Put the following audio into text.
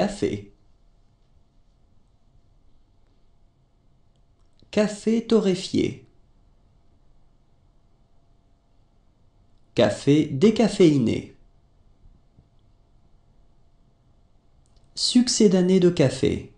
Café Café torréfié Café décaféiné Succès d'année de café